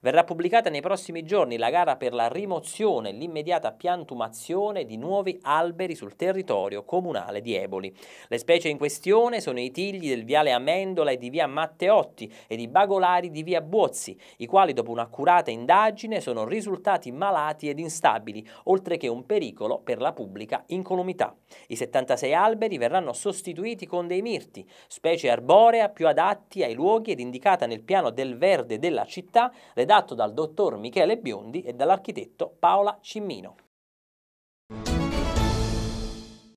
Verrà pubblicata nei prossimi giorni la gara per la rimozione e l'immediata piantumazione di nuovi alberi sul territorio comunale di Eboli. Le specie in questione sono i tigli del viale Amendola e di via Matteotti e i bagolari di via Buozzi, i quali dopo un'accurata indagine sono risultati malati ed instabili, oltre che un pericolo per la pubblica incolumità. I 76 alberi verranno sostituiti con dei mirti, specie arborea più adatti ai luoghi ed indicata nel piano del verde della città, le redatto dal dottor Michele Biondi e dall'architetto Paola Cimmino.